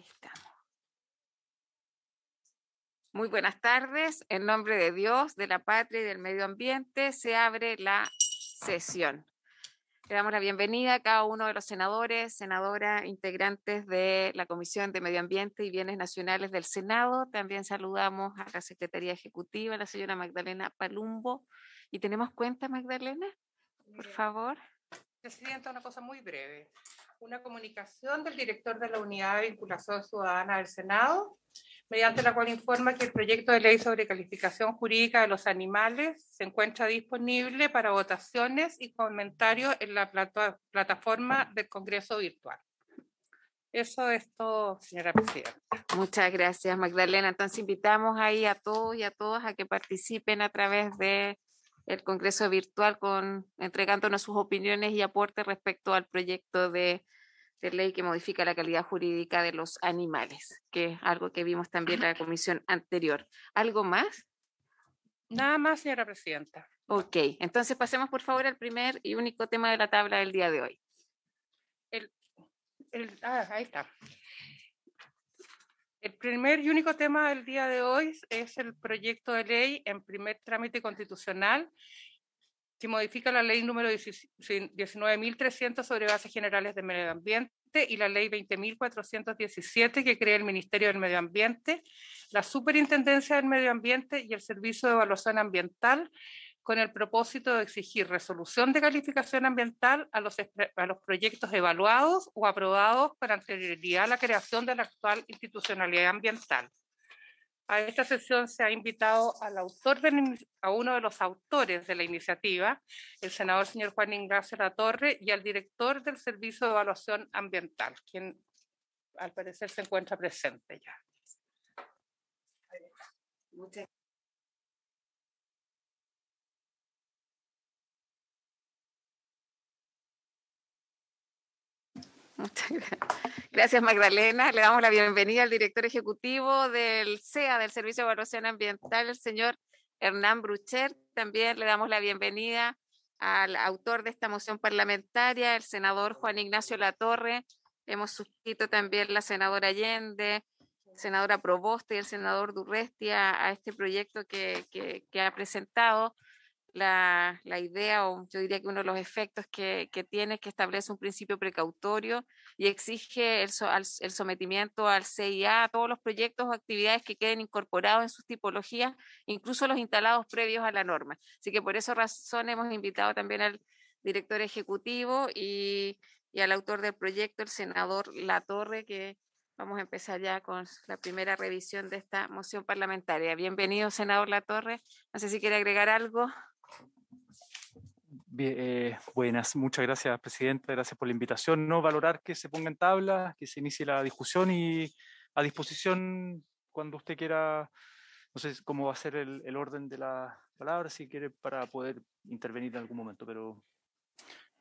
estamos. Muy buenas tardes. En nombre de Dios, de la patria y del medio ambiente, se abre la sesión. Le damos la bienvenida a cada uno de los senadores, senadoras, integrantes de la Comisión de Medio Ambiente y Bienes Nacionales del Senado. También saludamos a la Secretaría Ejecutiva, la señora Magdalena Palumbo. ¿Y tenemos cuenta, Magdalena? Por favor. Presidenta, una cosa muy breve una comunicación del director de la Unidad de Vinculación Ciudadana del Senado, mediante la cual informa que el proyecto de ley sobre calificación jurídica de los animales se encuentra disponible para votaciones y comentarios en la plataforma del Congreso Virtual. Eso es todo, señora presidenta. Muchas gracias, Magdalena. Entonces invitamos ahí a todos y a todas a que participen a través de el Congreso virtual con, entregándonos sus opiniones y aportes respecto al proyecto de, ley que modifica la calidad jurídica de los animales, que es algo que vimos también en la comisión anterior. ¿Algo más? Nada más, señora presidenta. Ok, entonces pasemos por favor al primer y único tema de la tabla del día de hoy. el, ah, ahí está. El primer y único tema del día de hoy es el proyecto de ley en primer trámite constitucional que modifica la ley número 19.300 sobre bases generales de medio ambiente y la ley 20.417 que crea el Ministerio del Medio Ambiente, la Superintendencia del Medio Ambiente y el Servicio de Evaluación Ambiental con el propósito de exigir resolución de calificación ambiental a los, a los proyectos evaluados o aprobados con anterioridad a la creación de la actual institucionalidad ambiental. A esta sesión se ha invitado al autor de, a uno de los autores de la iniciativa, el senador señor Juan la Torre, y al director del Servicio de Evaluación Ambiental, quien al parecer se encuentra presente ya. Muchas gracias. Muchas gracias. Gracias, Magdalena. Le damos la bienvenida al director ejecutivo del SEA, del Servicio de Evaluación Ambiental, el señor Hernán Brucher. También le damos la bienvenida al autor de esta moción parlamentaria, el senador Juan Ignacio Latorre. Hemos suscrito también la senadora Allende, senadora Proboste y el senador Durresti a, este proyecto que ha presentado la, la, idea o yo diría que uno de los efectos que, que tiene es que establece un principio precautorio y exige el, el, sometimiento al CIA a todos los proyectos o actividades que queden incorporados en sus tipologías, incluso los instalados previos a la norma. Así que por esa razón hemos invitado también al director ejecutivo y, y al autor del proyecto, el senador La Torre, que vamos a empezar ya con la primera revisión de esta moción parlamentaria. Bienvenido, senador La Torre. No sé si quiere agregar algo. Bien, eh, buenas, muchas gracias, presidenta. Gracias por la invitación. No valorar que se ponga en tabla, que se inicie la discusión y a disposición cuando usted quiera. No sé cómo va a ser el, orden de la palabra, si quiere, para poder intervenir en algún momento, pero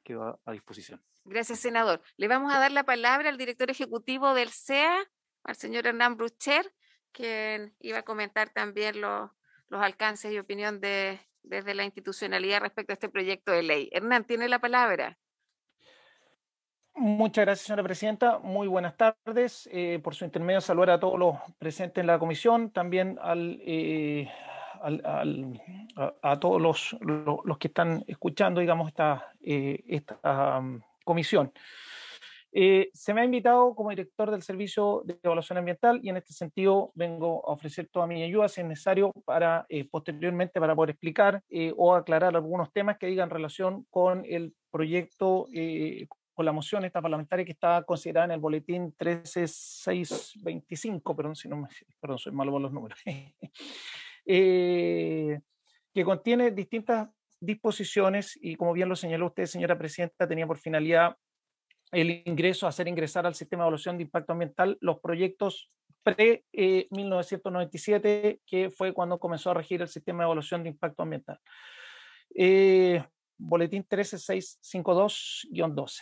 quedo a, disposición. Gracias, senador. Le vamos a dar la palabra al director ejecutivo del CEA, al señor Hernán Brucher, quien iba a comentar también los alcances y opinión de, desde la institucionalidad respecto a este proyecto de ley. Hernán, tiene la palabra. Muchas gracias, señora presidenta. Muy buenas tardes. Eh, por su intermedio, saludar a todos los presentes en la comisión, también al, eh, a, todos los, que están escuchando, digamos, esta, eh, esta mm, comisión. Eh, se me ha invitado como director del Servicio de Evaluación Ambiental y en este sentido vengo a ofrecer toda mi ayuda si es necesario para eh, posteriormente para poder explicar eh, o aclarar algunos temas que digan relación con el proyecto, con la moción esta parlamentaria que está considerada en el boletín 13625, perdón, perdón, soy malo con los números, que contiene distintas disposiciones y como bien lo señaló usted, señora presidenta, tenía por finalidad el ingreso, hacer ingresar al sistema de evaluación de impacto ambiental los proyectos pre-1997, eh, que fue cuando comenzó a regir el sistema de evaluación de impacto ambiental. Eh, boletín 13652-12.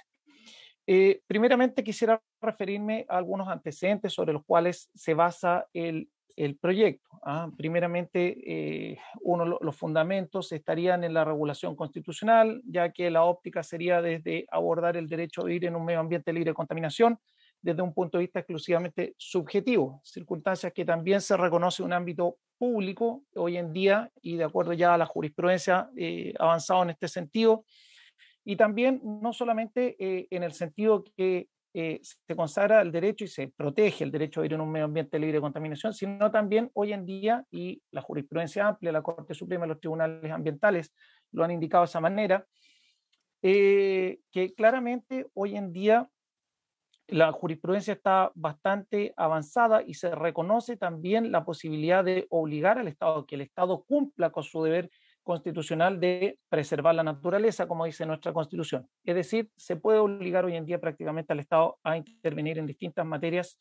Eh, primeramente quisiera referirme a algunos antecedentes sobre los cuales se basa el el proyecto. ¿ah? Primeramente, eh, uno, los fundamentos estarían en la regulación constitucional, ya que la óptica sería desde abordar el derecho a vivir en un medio ambiente libre de contaminación desde un punto de vista exclusivamente subjetivo, circunstancias que también se reconoce un ámbito público hoy en día y de acuerdo ya a la jurisprudencia eh, avanzado en este sentido, y también no solamente eh, en el sentido que eh, se consagra el derecho y se protege el derecho a vivir en un medio ambiente libre de contaminación, sino también hoy en día, y la jurisprudencia amplia, la Corte Suprema, los tribunales ambientales lo han indicado de esa manera, eh, que claramente hoy en día la jurisprudencia está bastante avanzada y se reconoce también la posibilidad de obligar al Estado, que el Estado cumpla con su deber constitucional de preservar la naturaleza, como dice nuestra constitución. Es decir, se puede obligar hoy en día prácticamente al Estado a intervenir en distintas materias,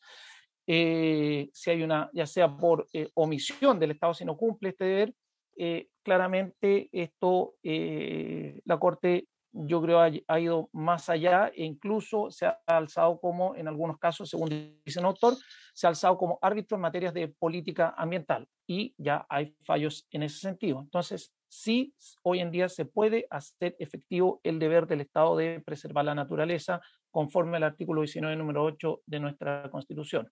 eh, si hay una, ya sea por eh, omisión del Estado si no cumple este deber. Eh, claramente esto, la Corte yo creo ha, ido más allá e incluso se ha alzado como, en algunos casos, según dice el autor, se ha alzado como árbitro en materias de política ambiental y ya hay fallos en ese sentido. Entonces, si hoy en día se puede hacer efectivo el deber del Estado de preservar la naturaleza conforme al artículo 19, número 8 de nuestra Constitución.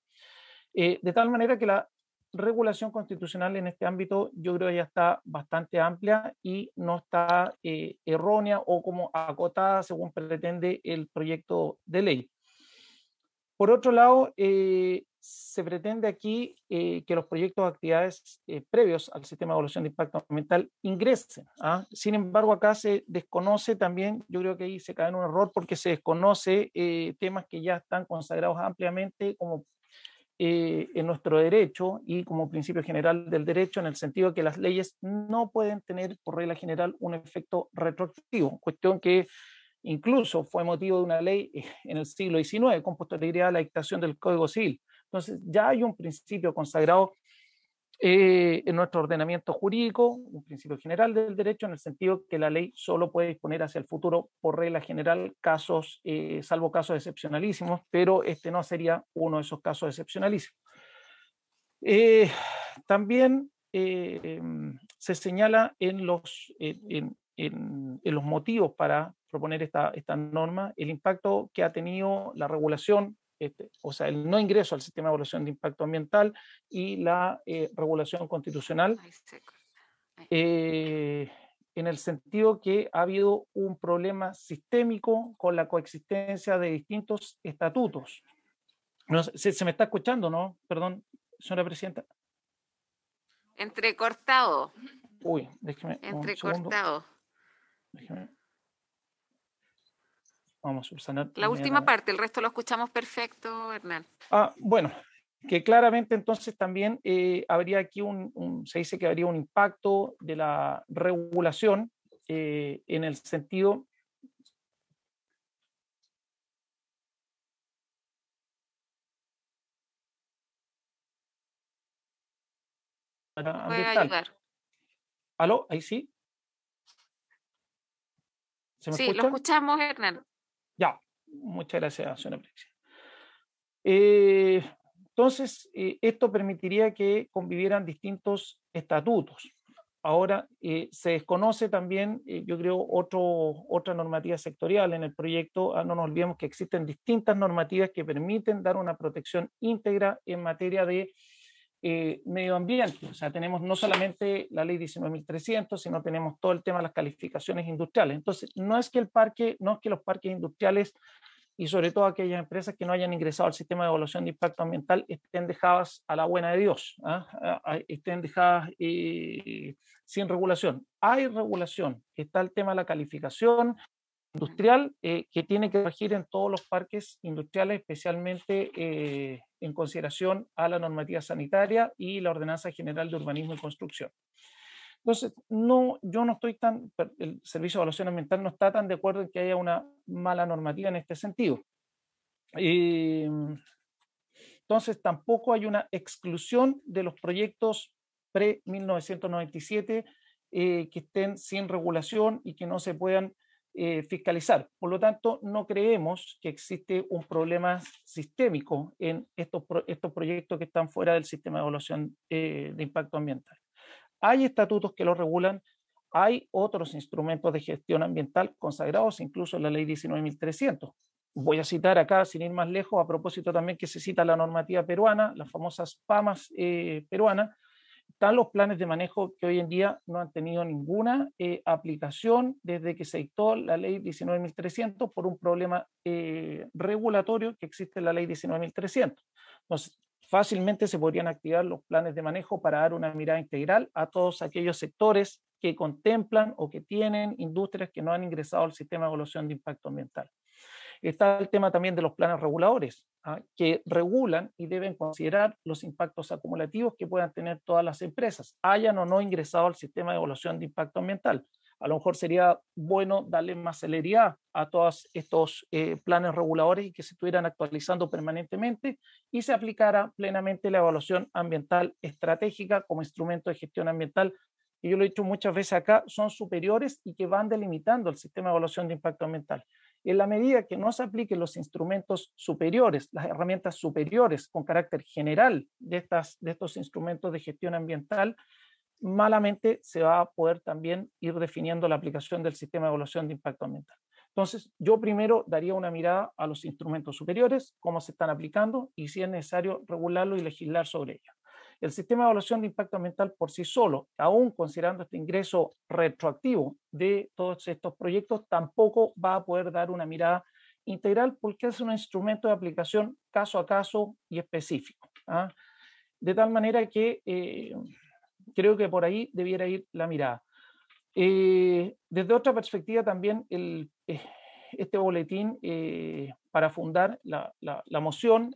Eh, de tal manera que la regulación constitucional en este ámbito yo creo ya está bastante amplia y no está eh, errónea o como acotada según pretende el proyecto de ley. Por otro lado, eh, se pretende aquí eh, que los proyectos de actividades eh, previos al sistema de evaluación de impacto ambiental ingresen. ¿ah? Sin embargo, acá se desconoce también, yo creo que ahí se cae en un error porque se desconoce eh, temas que ya están consagrados ampliamente como en nuestro derecho y como principio general del derecho, en el sentido de que las leyes no pueden tener, por regla general, un efecto retroactivo, cuestión que incluso fue motivo de una ley en el siglo XIX con posterioridad a la dictación del Código Civil entonces, ya hay un principio consagrado eh, en nuestro ordenamiento jurídico, un principio general del derecho, en el sentido que la ley solo puede disponer hacia el futuro, por regla general, casos, eh, salvo casos excepcionalísimos, pero este no sería uno de esos casos excepcionalísimos. Eh, también se señala en los, los motivos para proponer esta, esta norma el impacto que ha tenido la regulación este, o sea, el no ingreso al sistema de evaluación de impacto ambiental y la eh, regulación constitucional, eh, en el sentido que ha habido un problema sistémico con la coexistencia de distintos estatutos. se, me está escuchando, ¿no? Perdón, señora presidenta. Entrecortado. Uy, déjeme. Entrecortado. déjeme vamos a La última parte, el resto lo escuchamos perfecto, Hernán. Ah, bueno, que claramente entonces también eh, habría aquí un, se dice que habría un impacto de la regulación eh, en el sentido Ayudar. ¿Aló? ¿Ahí sí? sí, lo escuchamos, Hernán. Ya, muchas gracias, señora Presidenta. Eh, entonces, eh, esto permitiría que convivieran distintos estatutos. Ahora, eh, se desconoce también, yo creo, otro, otra normativa sectorial en el proyecto. Ah, no nos olvidemos que existen distintas normativas que permiten dar una protección íntegra en materia de eh, medio ambiente. O sea, tenemos no solamente la ley 19.300, sino tenemos todo el tema de las calificaciones industriales. Entonces, no es que el parque, no es que los parques industriales y sobre todo aquellas empresas que no hayan ingresado al sistema de evaluación de impacto ambiental estén dejadas a la buena de Dios, ¿ah? Ah, ah, estén dejadas eh, sin regulación. Hay regulación, está el tema de la calificación, industrial eh, que tiene que regir en todos los parques industriales, especialmente eh, en consideración a la normativa sanitaria y la Ordenanza General de Urbanismo y Construcción. Entonces, no, yo no estoy tan, el Servicio de Evaluación Ambiental no está tan de acuerdo en que haya una mala normativa en este sentido. entonces, tampoco hay una exclusión de los proyectos pre-1997 eh, que estén sin regulación y que no se puedan eh, fiscalizar. Por lo tanto, no creemos que existe un problema sistémico en estos, estos proyectos que están fuera del sistema de evaluación eh, de impacto ambiental. Hay estatutos que lo regulan, hay otros instrumentos de gestión ambiental consagrados incluso en la ley 19.300. Voy a citar acá, sin ir más lejos, a propósito también que se cita la normativa peruana, las famosas PAMAS eh, peruanas, están los planes de manejo que hoy en día no han tenido ninguna eh, aplicación desde que se dictó la ley 19.300 por un problema eh, regulatorio que existe en la ley 19.300. Entonces, fácilmente se podrían activar los planes de manejo para dar una mirada integral a todos aquellos sectores que contemplan o que tienen industrias que no han ingresado al sistema de evaluación de impacto ambiental. Está el tema también de los planes reguladores, ¿ah? que regulan y deben considerar los impactos acumulativos que puedan tener todas las empresas, hayan o no ingresado al sistema de evaluación de impacto ambiental. A lo mejor sería bueno darle más celeridad a todos estos eh, planes reguladores y que se estuvieran actualizando permanentemente y se aplicara plenamente la evaluación ambiental estratégica como instrumento de gestión ambiental y yo lo he dicho muchas veces acá, son superiores y que van delimitando el sistema de evaluación de impacto ambiental en la medida que no se apliquen los instrumentos superiores, las herramientas superiores con carácter general de, estas, de estos instrumentos de gestión ambiental, malamente se va a poder también ir definiendo la aplicación del sistema de evaluación de impacto ambiental. Entonces, yo primero daría una mirada a los instrumentos superiores, cómo se están aplicando y si es necesario regularlo y legislar sobre ello. El sistema de evaluación de impacto ambiental por sí solo, aún considerando este ingreso retroactivo de todos estos proyectos, tampoco va a poder dar una mirada integral porque es un instrumento de aplicación caso a caso y específico. ¿ah? De tal manera que eh, creo que por ahí debiera ir la mirada. Eh, desde otra perspectiva también el, eh, este boletín para fundar la, la moción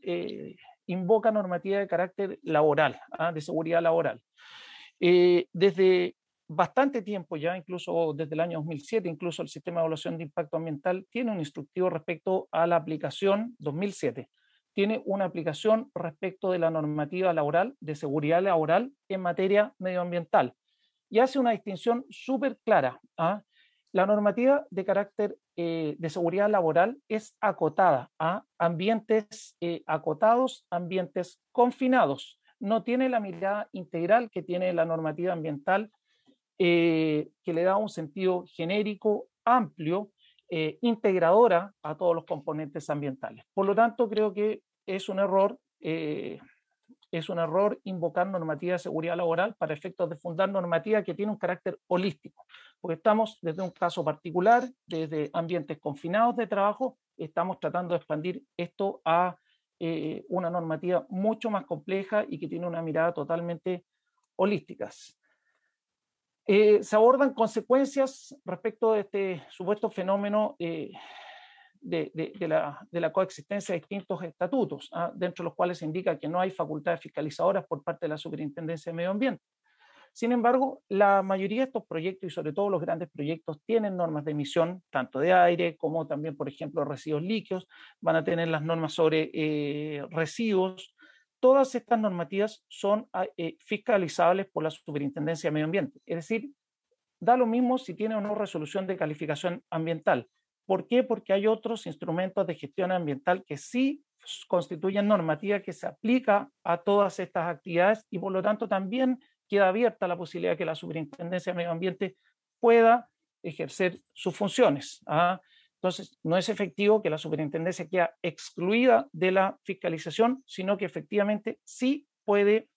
invoca normativa de carácter laboral, ¿ah? de seguridad laboral. Eh, desde bastante tiempo ya, incluso desde el año 2007, incluso el sistema de evaluación de impacto ambiental tiene un instructivo respecto a la aplicación 2007. Tiene una aplicación respecto de la normativa laboral, de seguridad laboral en materia medioambiental. Y hace una distinción súper clara. ¿ah? la normativa de carácter eh, de seguridad laboral es acotada a ¿ah? ambientes eh, acotados, ambientes confinados. No tiene la mirada integral que tiene la normativa ambiental, eh, que le da un sentido genérico, amplio, integradora a todos los componentes ambientales. Por lo tanto, creo que es un error. es un error invocar normativa de seguridad laboral para efectos de fundar normativa que tiene un carácter holístico porque estamos desde un caso particular, desde ambientes confinados de trabajo, estamos tratando de expandir esto a eh, una normativa mucho más compleja y que tiene una mirada totalmente holística. Eh, se abordan consecuencias respecto de este supuesto fenómeno eh, de, la, coexistencia de distintos estatutos, ¿ah? dentro de los cuales se indica que no hay facultades fiscalizadoras por parte de la Superintendencia de Medio Ambiente. Sin embargo, la mayoría de estos proyectos y sobre todo los grandes proyectos tienen normas de emisión, tanto de aire como también, por ejemplo, residuos líquidos, van a tener las normas sobre eh, residuos. Todas estas normativas son ah, eh, fiscalizables por la Superintendencia de Medio Ambiente. Es decir, da lo mismo si tiene o no resolución de calificación ambiental. ¿Por qué? Porque hay otros instrumentos de gestión ambiental que sí constituyen normativa que se aplica a todas estas actividades y por lo tanto también queda abierta la posibilidad de que la Superintendencia de Medio Ambiente pueda ejercer sus funciones. ¿ah? Entonces, no es efectivo que la superintendencia quede excluida de la fiscalización, sino que efectivamente sí puede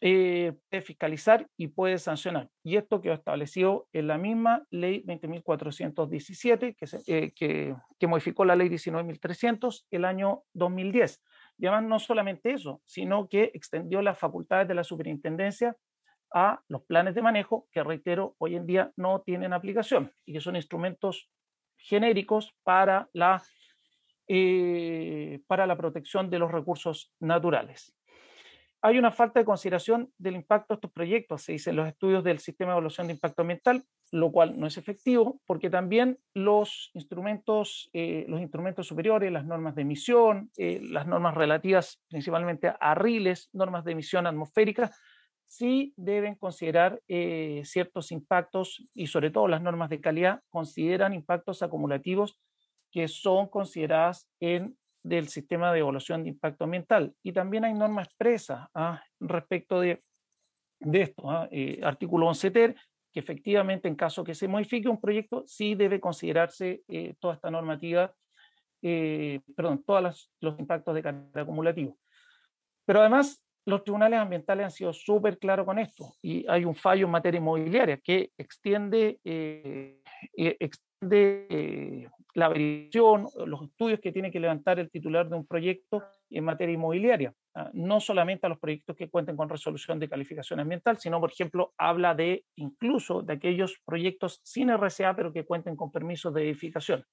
eh, fiscalizar y puede sancionar. Y esto quedó establecido en la misma ley 20.417, eh, que, que, modificó la ley 19.300 el año 2010. Y además no solamente eso, sino que extendió las facultades de la superintendencia a los planes de manejo, que reitero, hoy en día no tienen aplicación y que son instrumentos genéricos para la, eh, para la protección de los recursos naturales hay una falta de consideración del impacto de estos proyectos, se dice en los estudios del sistema de evaluación de impacto ambiental, lo cual no es efectivo porque también los instrumentos, eh, los instrumentos superiores, las normas de emisión, eh, las normas relativas principalmente a riles, normas de emisión atmosférica, sí deben considerar eh, ciertos impactos y sobre todo las normas de calidad consideran impactos acumulativos que son consideradas en del sistema de evaluación de impacto ambiental. Y también hay normas expresas ¿ah? respecto de, de esto. ¿ah? Eh, artículo 11 TER, que efectivamente en caso que se modifique un proyecto, sí debe considerarse eh, toda esta normativa, eh, perdón, todos los impactos de carácter acumulativo. Pero además, los tribunales ambientales han sido súper claros con esto y hay un fallo en materia inmobiliaria que extiende, de la verificación, los estudios que tiene que levantar el titular de un proyecto en materia inmobiliaria. Ah, no solamente a los proyectos que cuenten con resolución de calificación ambiental, sino, por ejemplo, habla de incluso de aquellos proyectos sin RCA, pero que cuenten con permisos de edificación.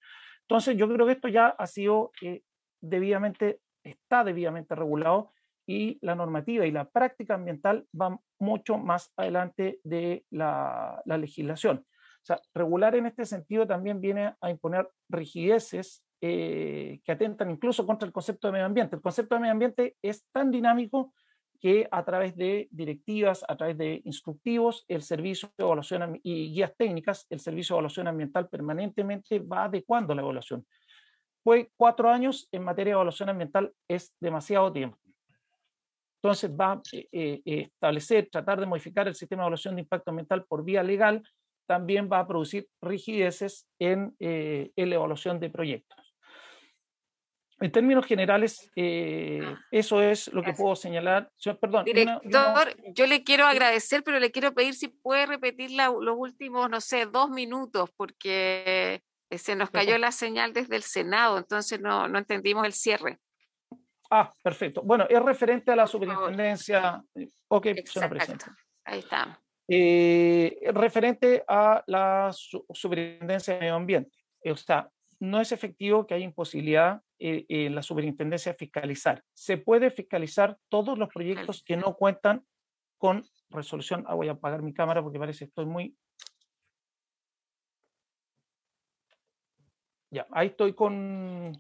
Entonces, yo creo que esto ya ha sido eh, debidamente, está debidamente regulado y la normativa y la práctica ambiental van mucho más adelante de la legislación. O sea, regular en este sentido también viene a imponer rigideces eh, que atentan incluso contra el concepto de medio ambiente. El concepto de medio ambiente es tan dinámico que a través de directivas, a través de instructivos, el servicio de evaluación y guías técnicas, el servicio de evaluación ambiental permanentemente va adecuando la evaluación. Pues cuatro años en materia de evaluación ambiental es demasiado tiempo. Entonces va a eh, eh, establecer, tratar de modificar el sistema de evaluación de impacto ambiental por vía legal también va a producir rigideces eh, en, la evaluación de proyectos. En términos generales, eh, ah, eso es lo que puedo señalar. perdón, Director, yo le quiero agradecer, pero le quiero pedir si puede repetir los últimos, no sé, dos minutos, porque eh, se nos cayó la señal desde el Senado, entonces no, entendimos el cierre. Ah, perfecto. Bueno, es referente a la superintendencia. Ok, señor presidenta. Ahí está eh, referente a la superintendencia de medio ambiente. Eh, o sea, no es efectivo que haya imposibilidad en eh, la superintendencia fiscalizar. Se puede fiscalizar todos los proyectos que no cuentan con resolución. Ah, voy a apagar mi cámara porque parece que estoy muy... Ya, ahí estoy con...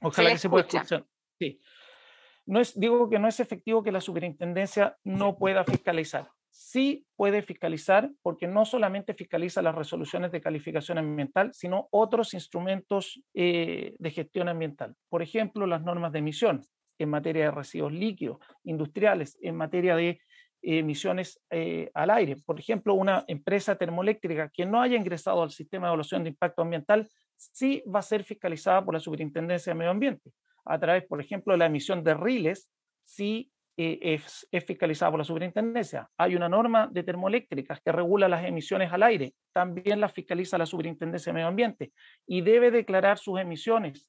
Ojalá que se pueda escuchar. Sí. No es, digo que no es efectivo que la superintendencia no pueda fiscalizar sí puede fiscalizar porque no solamente fiscaliza las resoluciones de calificación ambiental, sino otros instrumentos eh, de gestión ambiental. Por ejemplo, las normas de emisión en materia de residuos líquidos, industriales, en materia de emisiones eh, al aire. Por ejemplo, una empresa termoeléctrica que no haya ingresado al sistema de evaluación de impacto ambiental sí va a ser fiscalizada por la Superintendencia de Medio Ambiente a través, por ejemplo, de la emisión de riles, si eh, es, fiscalizada por la superintendencia. Hay una norma de termoeléctricas que regula las emisiones al aire, también la fiscaliza la superintendencia de medio ambiente y debe declarar sus emisiones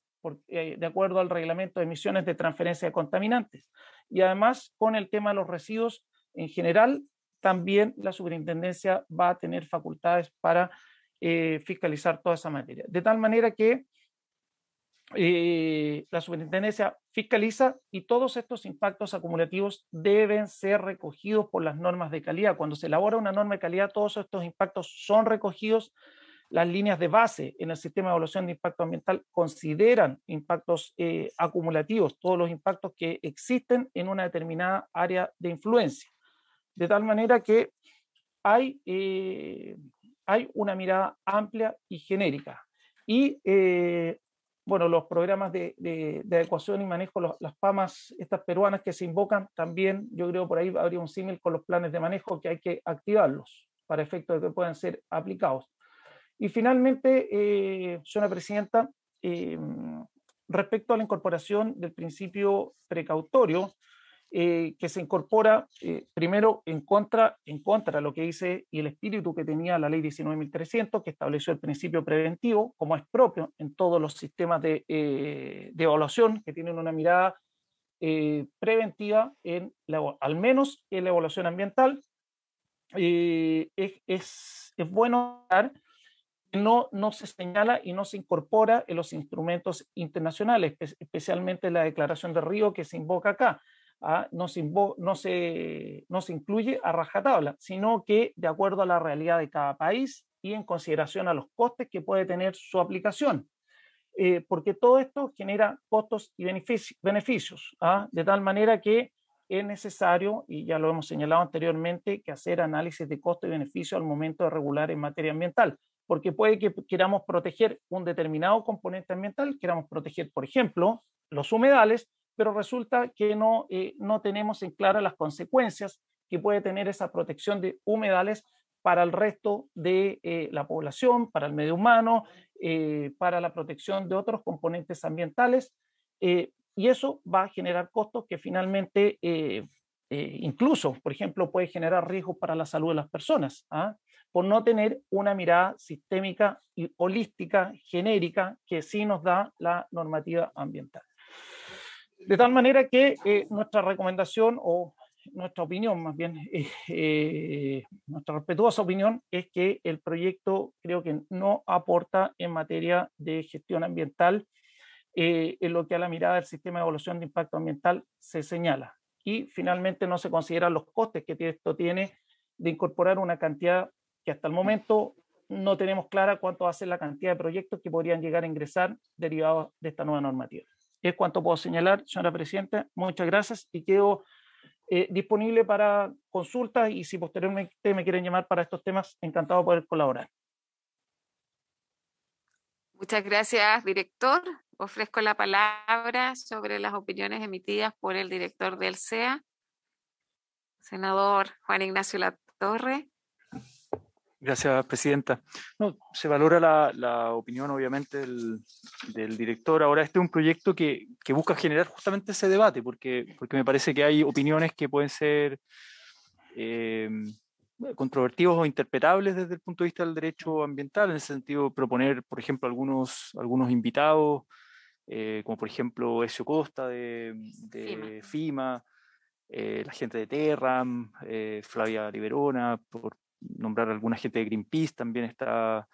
eh, de acuerdo al reglamento de emisiones de transferencia de contaminantes. Y además, con el tema de los residuos en general, también la superintendencia va a tener facultades para eh, fiscalizar toda esa materia. De tal manera que eh, la superintendencia fiscaliza y todos estos impactos acumulativos deben ser recogidos por las normas de calidad. Cuando se elabora una norma de calidad, todos estos impactos son recogidos. Las líneas de base en el sistema de evaluación de impacto ambiental consideran impactos eh, acumulativos, todos los impactos que existen en una determinada área de influencia. De tal manera que hay, eh, hay una mirada amplia y genérica. Y bueno, los programas de, adecuación y manejo, las PAMAS, estas peruanas que se invocan, también yo creo por ahí habría un símil con los planes de manejo que hay que activarlos para efectos de que puedan ser aplicados. Y finalmente, eh, señora presidenta, eh, respecto a la incorporación del principio precautorio, eh, que se incorpora eh, primero en contra, en contra de lo que dice y el espíritu que tenía la ley 19.300, que estableció el principio preventivo, como es propio en todos los sistemas de, eh, de evaluación que tienen una mirada preventiva, en al menos en la evaluación ambiental. Es, es, es, bueno que no, no se señala y no se incorpora en los instrumentos internacionales, especialmente la Declaración de Río que se invoca acá ¿ah? no, se no, se, incluye a rajatabla, sino que de acuerdo a la realidad de cada país y en consideración a los costes que puede tener su aplicación. Eh, porque todo esto genera costos y beneficios, ¿ah? de tal manera que es necesario, y ya lo hemos señalado anteriormente, que hacer análisis de costo y beneficio al momento de regular en materia ambiental, porque puede que queramos proteger un determinado componente ambiental, queramos proteger, por ejemplo, los humedales, pero resulta que no, eh, no tenemos en claro las consecuencias que puede tener esa protección de humedales para el resto de eh, la población, para el medio humano, eh, para la protección de otros componentes ambientales. y eso va a generar costos que finalmente, incluso, por ejemplo, puede generar riesgos para la salud de las personas, ¿ah? por no tener una mirada sistémica y holística, genérica, que sí nos da la normativa ambiental. De tal manera que eh, nuestra recomendación o nuestra opinión, más bien, eh, eh, nuestra respetuosa opinión es que el proyecto creo que no aporta en materia de gestión ambiental en lo que a la mirada del sistema de evaluación de impacto ambiental se señala. Y finalmente no se consideran los costes que esto tiene de incorporar una cantidad que hasta el momento no tenemos clara cuánto va a ser la cantidad de proyectos que podrían llegar a ingresar derivados de esta nueva normativa. Es cuanto puedo señalar, señora Presidenta. Muchas gracias y quedo eh, disponible para consultas y si posteriormente me quieren llamar para estos temas, encantado de poder colaborar. Muchas gracias, director. Ofrezco la palabra sobre las opiniones emitidas por el director del CEA, senador Juan Ignacio Latorre. Gracias, Presidenta. No, se valora la, la opinión, obviamente, del, director. Ahora, este es un proyecto que, que, busca generar justamente ese debate, porque, porque me parece que hay opiniones que pueden ser eh, o interpretables desde el punto de vista del derecho ambiental, en el sentido, proponer, por ejemplo, algunos, algunos invitados, eh, como por ejemplo Ezio Costa de, de FIMA, eh, la gente de Terram, eh, Flavia Liberona, por, nombrar alguna gente de Greenpeace, también está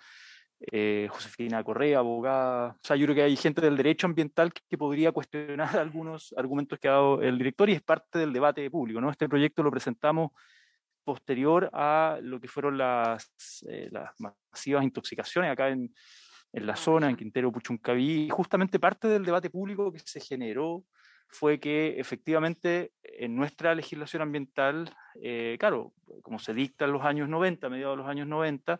eh, Josefina Correa, abogada. O sea, yo creo que hay gente del derecho ambiental que podría cuestionar algunos argumentos que ha dado el director y es parte del debate público. ¿no? Este proyecto lo presentamos posterior a lo que fueron las, eh, las masivas intoxicaciones acá en, en, la ah, zona, en Quintero Puchuncaví, justamente parte del debate público que se generó fue que efectivamente en nuestra legislación ambiental, eh, claro, como se dicta en los años 90, a mediados de los años 90,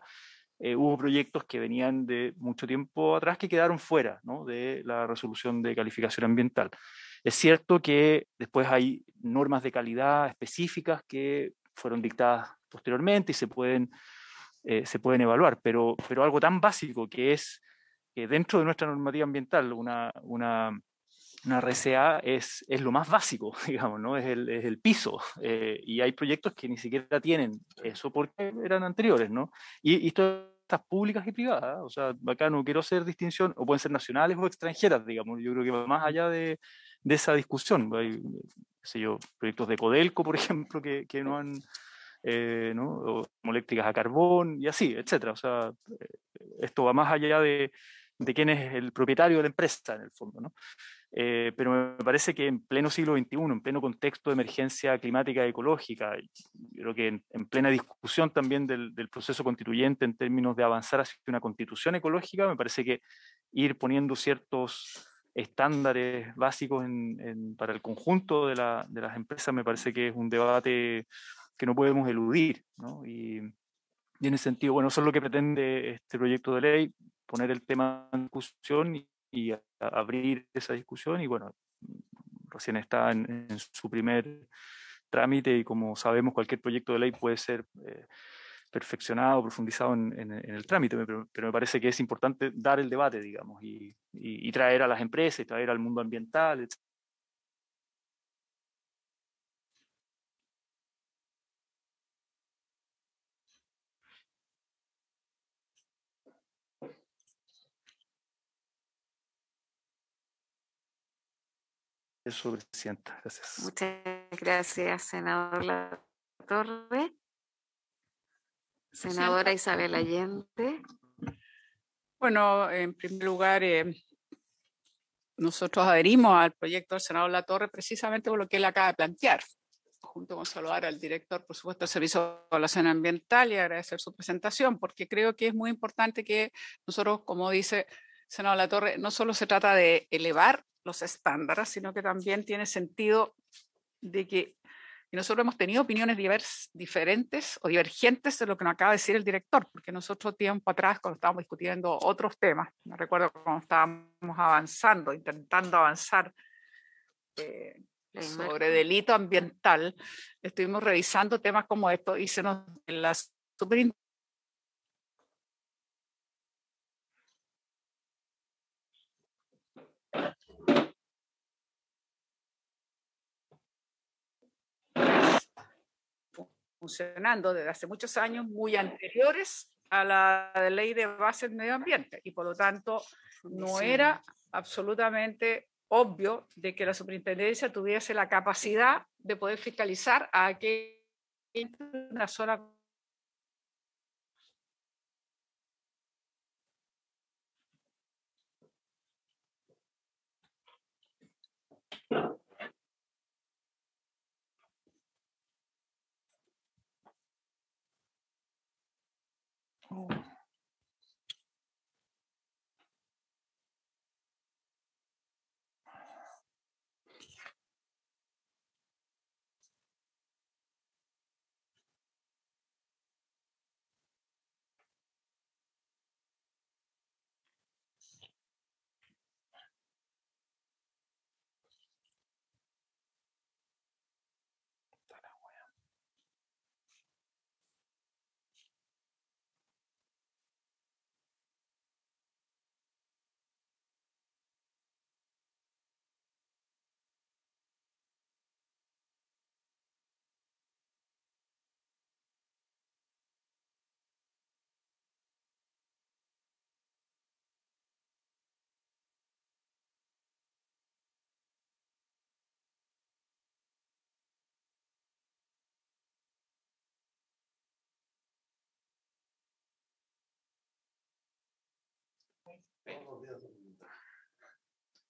eh, hubo proyectos que venían de mucho tiempo atrás que quedaron fuera ¿no? de la resolución de calificación ambiental. Es cierto que después hay normas de calidad específicas que fueron dictadas posteriormente y se pueden, eh, se pueden evaluar, pero, pero algo tan básico que es que dentro de nuestra normativa ambiental, una, una una RCA es, es, lo más básico, digamos, ¿no? es, el, es el piso. Eh, y hay proyectos que ni siquiera tienen eso porque eran anteriores. ¿no? Y, y estas públicas y privadas. O sea, acá no quiero hacer distinción, o pueden ser nacionales o extranjeras, digamos. Yo creo que va más allá de, de, esa discusión. Hay, eh, sé yo, proyectos de Codelco, por ejemplo, que, que no han, eh, ¿no? O eléctricas a carbón y así, etcétera. O sea, esto va más allá de, de quién es el propietario de la empresa, en el fondo. ¿no? Eh, pero me parece que en pleno siglo XXI, en pleno contexto de emergencia climática y ecológica, creo que en, plena discusión también del, proceso constituyente en términos de avanzar hacia una constitución ecológica, me parece que ir poniendo ciertos estándares básicos para el conjunto de, las empresas me parece que es un debate que no podemos eludir. ¿no? Y, y en ese sentido, bueno, eso es lo que pretende este proyecto de ley poner el tema en discusión y, abrir esa discusión. Y bueno, recién está en, su primer trámite y como sabemos, cualquier proyecto de ley puede ser eh, perfeccionado, profundizado en, el trámite, pero, me parece que es importante dar el debate, digamos, y, traer a las empresas, traer al mundo ambiental, etc Eso, Gracias. Muchas gracias, senador La Torre. Senadora Isabel Allende. Bueno, en primer lugar, eh, nosotros adherimos al proyecto del senador La Torre precisamente por lo que él acaba de plantear, junto con saludar al director, por supuesto, del Servicio de Evaluación Ambiental y agradecer su presentación, porque creo que es muy importante que nosotros, como dice senador La Torre, no solo se trata de elevar los estándares, sino que también tiene sentido de que nosotros hemos tenido opiniones diferentes o divergentes de lo que nos acaba de decir el director, porque nosotros tiempo atrás, cuando estábamos discutiendo otros temas, no recuerdo cuando estábamos avanzando, intentando avanzar eh, sobre delito ambiental, estuvimos revisando temas como esto y se nos, las funcionando desde hace muchos años, muy anteriores a la ley de base del medio ambiente y por lo tanto no era absolutamente obvio de que la superintendencia tuviese la capacidad de poder fiscalizar a aquella una zona Oh.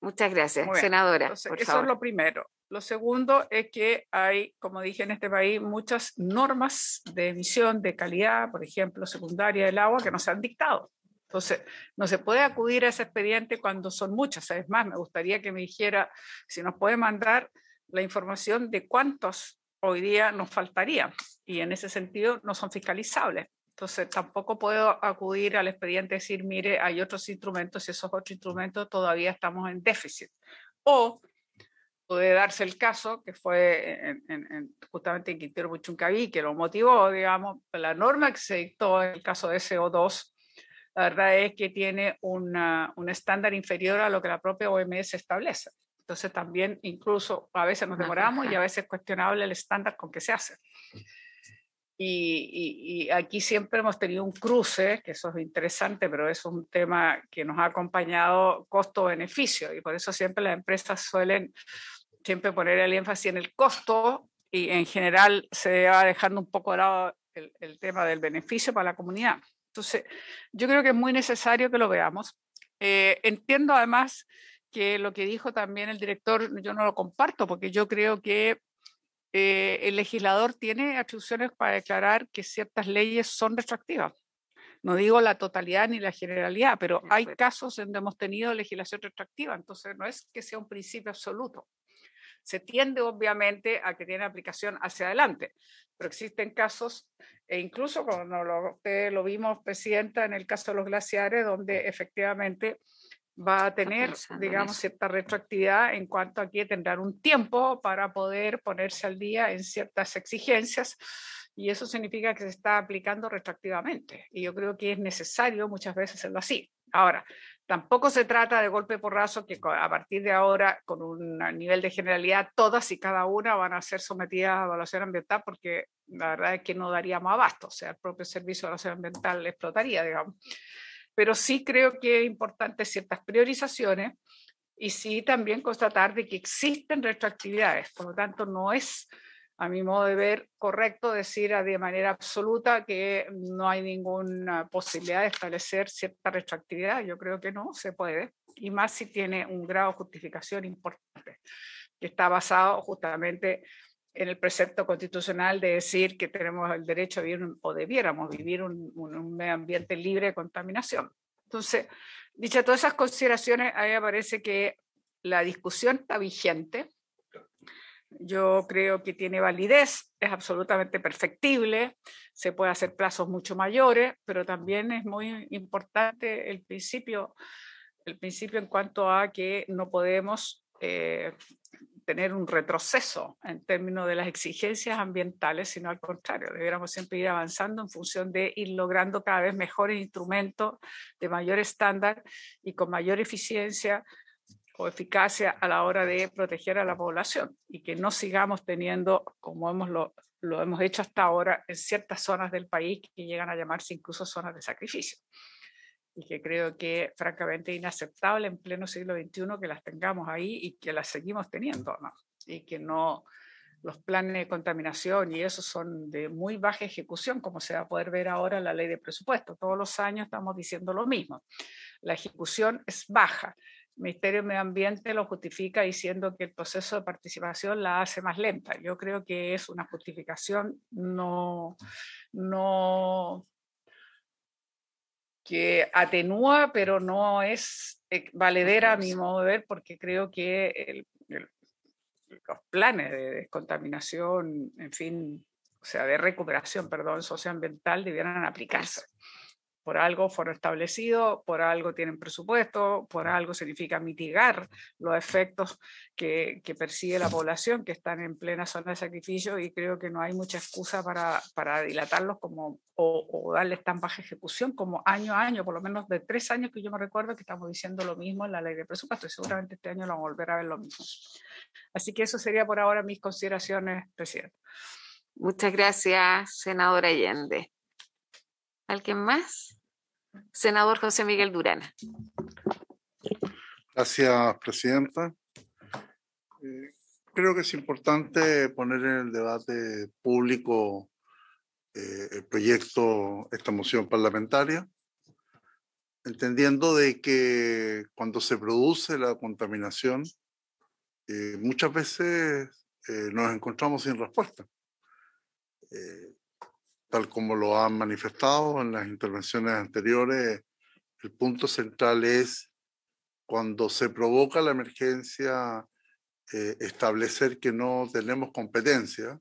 Muchas gracias, senadora. eso es lo primero. Lo segundo es que hay, como dije en este país, muchas normas de emisión de calidad, por ejemplo, secundaria del agua, que nos han dictado. Entonces, no se puede acudir a ese expediente cuando son muchas. Es más, me gustaría que me dijera si nos puede mandar la información de cuántos hoy día nos faltarían. Y en ese sentido, no son fiscalizables. Entonces, tampoco puedo acudir al expediente y decir, mire, hay otros instrumentos y esos otros instrumentos todavía estamos en déficit. O puede darse el caso, que fue en, justamente en Quintero Buchuncaví, que lo motivó, digamos, la norma que se dictó en el caso de CO2, la verdad es que tiene un estándar inferior a lo que la propia OMS establece. Entonces también incluso a veces nos demoramos y a veces es cuestionable el estándar con que se hace. Y, aquí siempre hemos tenido un cruce, que eso es interesante, pero eso es un tema que nos ha acompañado costo-beneficio y por eso siempre las empresas suelen siempre poner el énfasis en el costo y en general se va dejando un poco de lado el, tema del beneficio para la comunidad. Entonces, yo creo que es muy necesario que lo veamos. Eh, entiendo además que lo que dijo también el director, yo no lo comparto porque yo creo que eh, el legislador tiene atribuciones para declarar que ciertas leyes son retroactivas. No digo la totalidad ni la generalidad, pero hay casos en donde hemos tenido legislación retroactiva, entonces no es que sea un principio absoluto. Se tiende obviamente a que tiene aplicación hacia adelante, pero existen casos, e incluso como lo, lo vimos, Presidenta, en el caso de los glaciares, donde efectivamente va a tener, digamos, cierta retroactividad en cuanto a que tendrán un tiempo para poder ponerse al día en ciertas exigencias y eso significa que se está aplicando retroactivamente y yo creo que es necesario muchas veces hacerlo así. Ahora, tampoco se trata de golpe porrazo que a partir de ahora, con un nivel de generalidad, todas y cada una van a ser sometidas a evaluación ambiental porque la verdad es que no daríamos abasto, o sea, el propio servicio de evaluación ambiental explotaría, digamos pero sí creo que es importante ciertas priorizaciones y sí también constatar de que existen retroactividades, por lo tanto no es a mi modo de ver, correcto decir de manera absoluta que no hay ninguna posibilidad de establecer cierta retroactividad. Yo creo que no se puede, y más si tiene un grado de justificación importante, que está basado justamente en el precepto constitucional de decir que tenemos el derecho a o debiéramos vivir un, un, medio ambiente libre de contaminación. Entonces, dichas todas esas consideraciones, ahí aparece que la discusión está vigente. Yo creo que tiene validez, es absolutamente perfectible, se puede hacer plazos mucho mayores, pero también es muy importante el principio, el principio en cuanto a que no podemos eh, tener un retroceso en términos de las exigencias ambientales, sino al contrario, debiéramos siempre ir avanzando en función de ir logrando cada vez mejores instrumentos de mayor estándar y con mayor eficiencia o eficacia a la hora de proteger a la población y que no sigamos teniendo, como hemos lo hemos hecho hasta ahora, en ciertas zonas del país que llegan a llamarse incluso zonas de sacrificio y que creo que francamente es inaceptable en pleno siglo XXI que las tengamos ahí y que las seguimos teniendo, ¿no? Y que no los planes de contaminación y eso son de muy baja ejecución, como se va a poder ver ahora en la ley de presupuesto. Todos los años estamos diciendo lo mismo. La ejecución es baja. El Ministerio de Medio Ambiente lo justifica diciendo que el proceso de participación la hace más lenta. Yo creo que es una justificación no, no que atenúa, pero no es eh, valedera a mi modo de ver, porque creo que los planes de descontaminación, en fin, o sea, de recuperación, perdón, socioambiental debieran aplicarse. Por algo fueron establecidos, por algo tienen presupuesto, por algo significa mitigar los efectos que, que, persigue la población, que están en plena zona de sacrificio y creo que no hay mucha excusa para, dilatarlos como, o, darles tan baja ejecución como año a año, por lo menos de tres años que yo me recuerdo que estamos diciendo lo mismo en la ley de presupuesto y seguramente este año lo vamos a volver a ver lo mismo. Así que eso sería por ahora mis consideraciones, presidente. Muchas gracias, senadora Allende. ¿Alguien más? Senador José Miguel Durana. Gracias, Presidenta. Eh, creo que es importante poner en el debate público eh, el proyecto, esta moción parlamentaria, entendiendo de que cuando se produce la contaminación, eh, muchas veces nos encontramos sin respuesta. Eh, tal como lo han manifestado en las intervenciones anteriores, el punto central es cuando se provoca la emergencia, eh, establecer que no tenemos competencia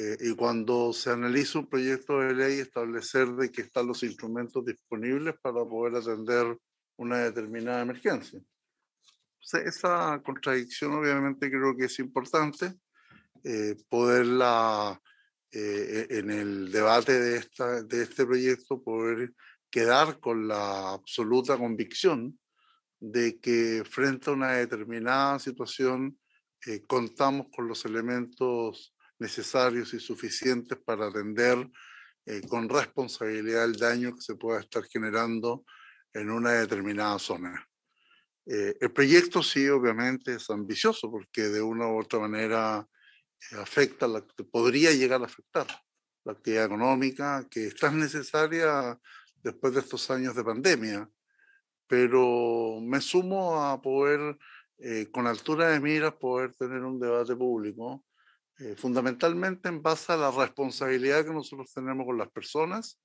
eh, y cuando se analiza un proyecto de ley, establecer de que están los instrumentos disponibles para poder atender una determinada emergencia. esa contradicción obviamente creo que es importante eh, poderla eh, e, en el debate de, esta, de este proyecto poder quedar con la absoluta convicción de que frente a una determinada situación eh, contamos con los elementos necesarios y suficientes para atender eh, con responsabilidad el daño que se pueda estar generando en una determinada zona. el proyecto sí, obviamente, es ambicioso porque de una u otra manera afecta, la, que podría llegar a afectar la actividad económica, que es tan necesaria después de estos años de pandemia. Pero me sumo a poder, eh, con altura de miras, poder tener un debate público, eh, fundamentalmente en base a la responsabilidad que nosotros tenemos con las personas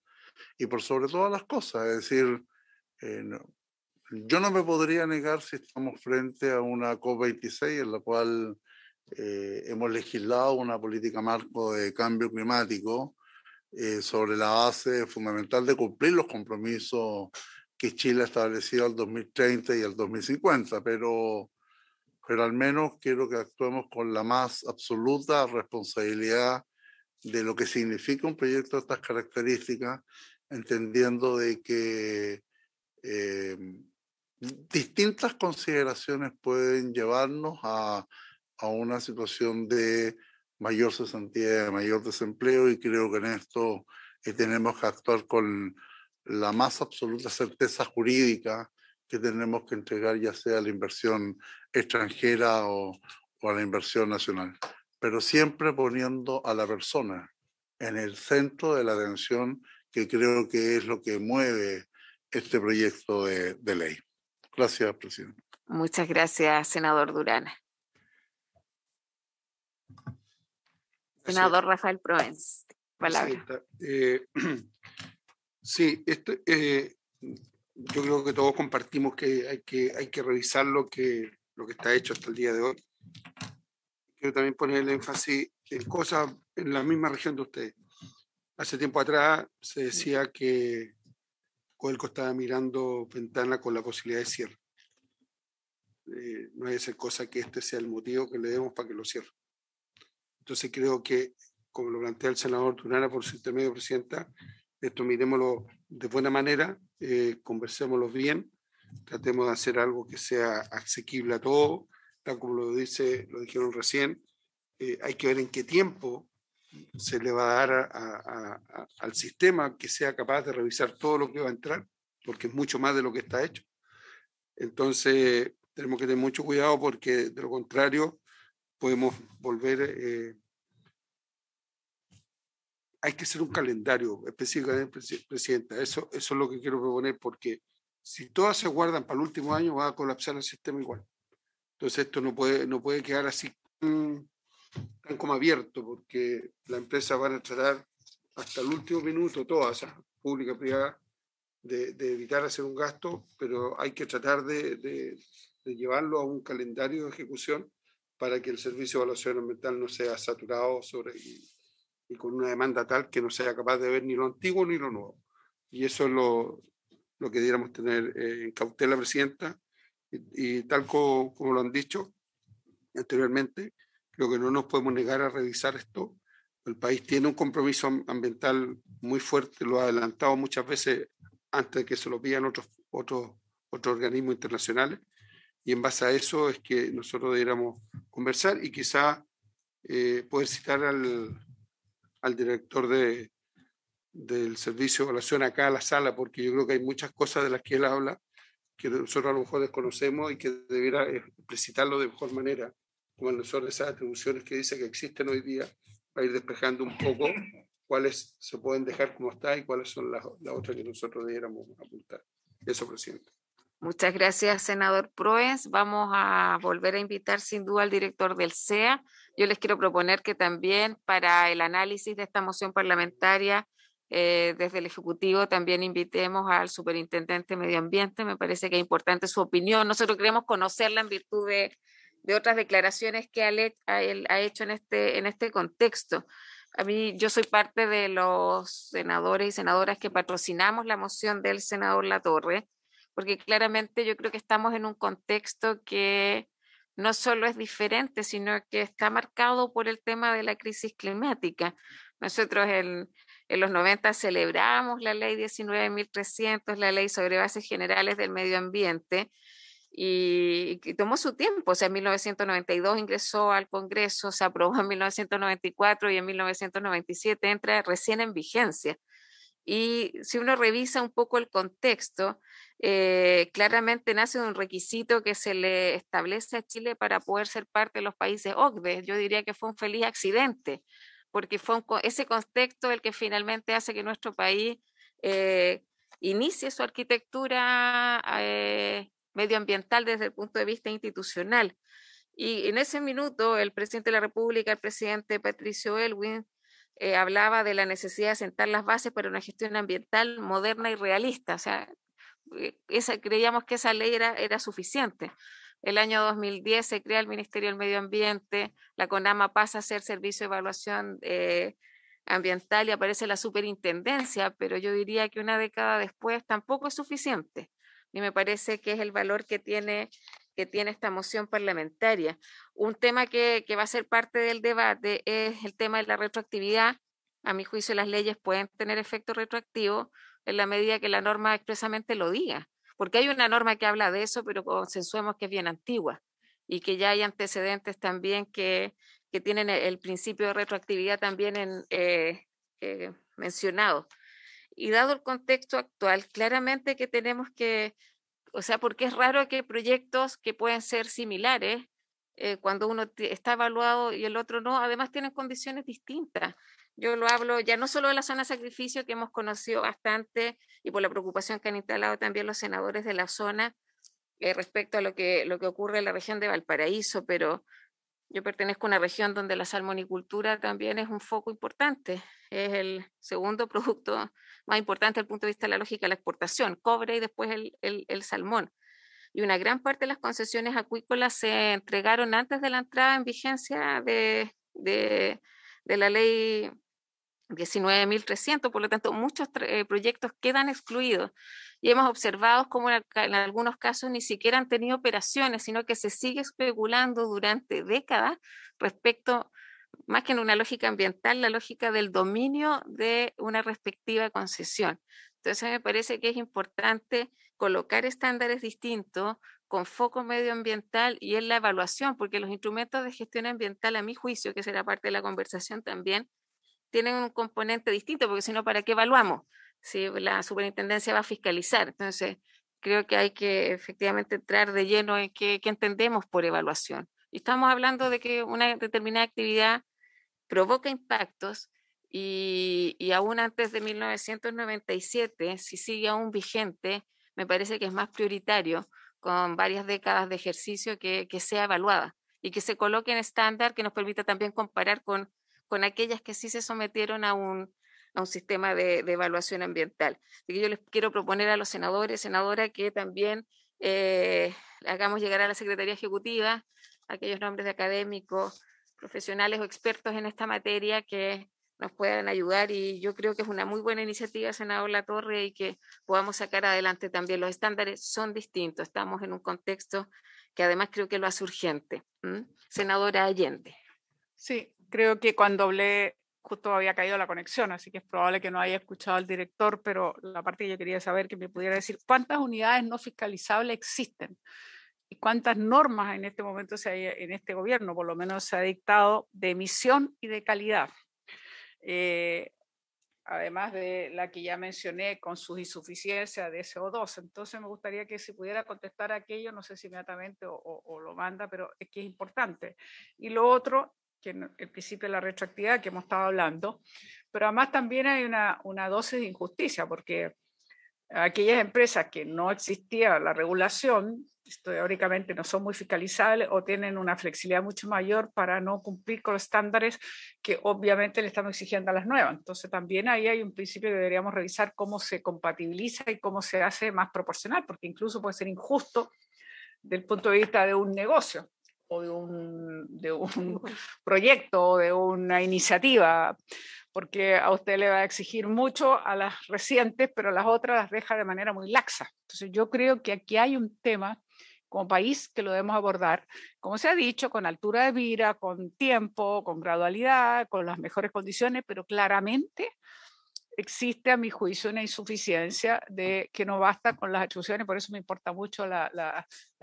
y por sobre todas las cosas. Es decir, eh, yo no me podría negar si estamos frente a una COP26 en la cual eh, hemos legislado una política marco de cambio climático eh, sobre la base fundamental de cumplir los compromisos que Chile ha establecido al 2030 y al 2050, pero, pero al menos quiero que actuemos con la más absoluta responsabilidad de lo que significa un proyecto de estas características, entendiendo de que eh, distintas consideraciones pueden llevarnos a a una situación de mayor cesantía, de mayor desempleo y creo que en esto eh, tenemos que actuar con la más absoluta certeza jurídica que tenemos que entregar ya sea a la inversión extranjera o, o a la inversión nacional, pero siempre poniendo a la persona en el centro de la atención que creo que es lo que mueve este proyecto de, de ley. Gracias, presidente. Muchas gracias, senador Durán. Senador Rafael Provence, palabra. Eh, sí, este, eh, yo creo que todos compartimos que hay que, hay que revisar lo que, lo que está hecho hasta el día de hoy. Quiero también poner el énfasis en cosas en la misma región de ustedes. Hace tiempo atrás se decía que Coelco estaba mirando ventana con la posibilidad de cierre. Eh, no no es ser cosa que este sea el motivo que le demos para que lo cierre. Entonces creo que, como lo plantea el senador Tunara por su intermedio, presidenta, esto miremoslo de buena manera, eh, conversémoslo bien, tratemos de hacer algo que sea asequible a todos, tal como lo, dice, lo dijeron recién, eh, hay que ver en qué tiempo se le va a dar al sistema que sea capaz de revisar todo lo que va a entrar, porque es mucho más de lo que está hecho. Entonces, tenemos que tener mucho cuidado porque de lo contrario podemos volver... Eh, hay que hacer un calendario específicamente, eh, Presidenta. Eso, eso es lo que quiero proponer, porque si todas se guardan para el último año, va a colapsar el sistema igual. Entonces, esto no puede, no puede quedar así tan, como abierto, porque las empresas van a tratar hasta el último minuto, todas, pública, privada de, de, evitar hacer un gasto, pero hay que tratar de, de llevarlo a un calendario de ejecución para que el servicio de evaluación ambiental no sea saturado sobre, y, con una demanda tal que no sea capaz de ver ni lo antiguo ni lo nuevo. Y eso es lo, lo que diéramos tener eh, en cautela, Presidenta, y, tal como, lo han dicho anteriormente, creo que no nos podemos negar a revisar esto. El país tiene un compromiso ambiental muy fuerte, lo ha adelantado muchas veces antes de que se lo pidan otros, otros, otros organismos internacionales y en base a eso es que nosotros debiéramos conversar y quizá eh, poder citar al, director de, del servicio de evaluación acá a la sala, porque yo creo que hay muchas cosas de las que él habla que nosotros a lo mejor desconocemos y que debiera eh, explicitarlo de mejor manera, como el nosotros esas atribuciones que dice que existen hoy día, para ir despejando un poco cuáles se pueden dejar como está y cuáles son las, las otras que nosotros debiéramos apuntar. Eso, presidente. Muchas gracias, senador Proes. Vamos a volver a invitar sin duda al director del CEA. Yo les quiero proponer que también para el análisis de esta moción parlamentaria, eh, desde el Ejecutivo también invitemos al superintendente Medio Ambiente. Me parece que es importante su opinión. Nosotros queremos conocerla en virtud de, otras declaraciones que ha hecho en este, en este contexto. A mí, yo soy parte de los senadores y senadoras que patrocinamos la moción del senador Latorre porque claramente yo creo que estamos en un contexto que no solo es diferente, sino que está marcado por el tema de la crisis climática. Nosotros en, los 90 celebramos la ley 19.300, la ley sobre bases generales del medio ambiente, y, tomó su tiempo. O sea, en 1992 ingresó al Congreso, se aprobó en 1994 y en 1997 entra recién en vigencia. Y si uno revisa un poco el contexto, eh, claramente nace un requisito que se le establece a Chile para poder ser parte de los países OCDE. Yo diría que fue un feliz accidente, porque fue ese contexto el que finalmente hace que nuestro país eh, inicie su arquitectura eh, medioambiental desde el punto de vista institucional. Y en ese minuto, el presidente de la República, el presidente Patricio Elwin, eh, hablaba de la necesidad de sentar las bases para una gestión ambiental moderna y realista. O sea, eh, esa, creíamos que esa ley era, suficiente. El año 2010 se crea el Ministerio del Medio Ambiente, la CONAMA pasa a ser Servicio de Evaluación eh, Ambiental y aparece la superintendencia, pero yo diría que una década después tampoco es suficiente. Y me parece que es el valor que tiene que tiene esta moción parlamentaria. Un tema que, que va a ser parte del debate es el tema de la retroactividad. A mi juicio, las leyes pueden tener efecto retroactivo en la medida que la norma expresamente lo diga, porque hay una norma que habla de eso, pero consensuemos que es bien antigua y que ya hay antecedentes también que, que tienen el principio de retroactividad también eh, eh, mencionado. Y dado el contexto actual, claramente que tenemos que o sea, porque es raro que proyectos que pueden ser similares, eh, cuando uno está evaluado y el otro no, además tienen condiciones distintas. Yo lo hablo ya no solo de la zona de sacrificio, que hemos conocido bastante, y por la preocupación que han instalado también los senadores de la zona eh, respecto a lo que, lo que ocurre en la región de Valparaíso, pero yo pertenezco a una región donde la salmonicultura también es un foco importante, es el segundo producto más importante desde el punto de vista de la lógica la exportación, cobre y después el, salmón. Y una gran parte de las concesiones acuícolas se entregaron antes de la entrada en vigencia de, la ley 19.300, por lo tanto, muchos eh, proyectos quedan excluidos. Y hemos observado cómo en, algunos casos ni siquiera han tenido operaciones, sino que se sigue especulando durante décadas respecto más que en una lógica ambiental, la lógica del dominio de una respectiva concesión. Entonces me parece que es importante colocar estándares distintos con foco medioambiental y en la evaluación, porque los instrumentos de gestión ambiental, a mi juicio, que será parte de la conversación también, tienen un componente distinto, porque si no, ¿para qué evaluamos? Si la superintendencia va a fiscalizar. Entonces, creo que hay que efectivamente entrar de lleno en qué, qué entendemos por evaluación estamos hablando de que una determinada actividad provoca impactos y, aún antes de 1997, si sigue aún vigente, me parece que es más prioritario con varias décadas de ejercicio que, que sea evaluada y que se coloque en estándar que nos permita también comparar con, con aquellas que sí se sometieron a un, a un sistema de, de, evaluación ambiental. Así que yo les quiero proponer a los senadores, senadora, que también eh, hagamos llegar a la Secretaría Ejecutiva aquellos nombres de académicos, profesionales o expertos en esta materia que nos puedan ayudar y yo creo que es una muy buena iniciativa, senador La Torre, y que podamos sacar adelante también. Los estándares son distintos, estamos en un contexto que además creo que lo hace urgente. Senadora Allende. Sí, creo que cuando hablé justo había caído la conexión, así que es probable que no haya escuchado al director, pero la parte que yo quería saber que me pudiera decir, ¿cuántas unidades no fiscalizables existen? cuántas normas en este momento se hay, en este gobierno, por lo menos se ha dictado de emisión y de calidad. Eh, además de la que ya mencioné con sus insuficiencias de CO2. Entonces me gustaría que se pudiera contestar aquello, no sé si inmediatamente o, o, lo manda, pero es que es importante. Y lo otro, que en el principio de la retroactividad que hemos estado hablando, pero además también hay una, una dosis de injusticia, porque aquellas empresas que no existía la regulación teóricamente no son muy fiscalizables o tienen una flexibilidad mucho mayor para no cumplir con los estándares que obviamente le estamos exigiendo a las nuevas. Entonces también ahí hay un principio que deberíamos revisar cómo se compatibiliza y cómo se hace más proporcional, porque incluso puede ser injusto del punto de vista de un negocio o de un, de un pues. proyecto o de una iniciativa, porque a usted le va a exigir mucho a las recientes, pero las otras las deja de manera muy laxa. Entonces yo creo que aquí hay un tema como país que lo debemos abordar, como se ha dicho, con altura de vira, con tiempo, con gradualidad, con las mejores condiciones, pero claramente existe a mi juicio una insuficiencia de que no basta con las atribuciones, por eso me importa mucho la,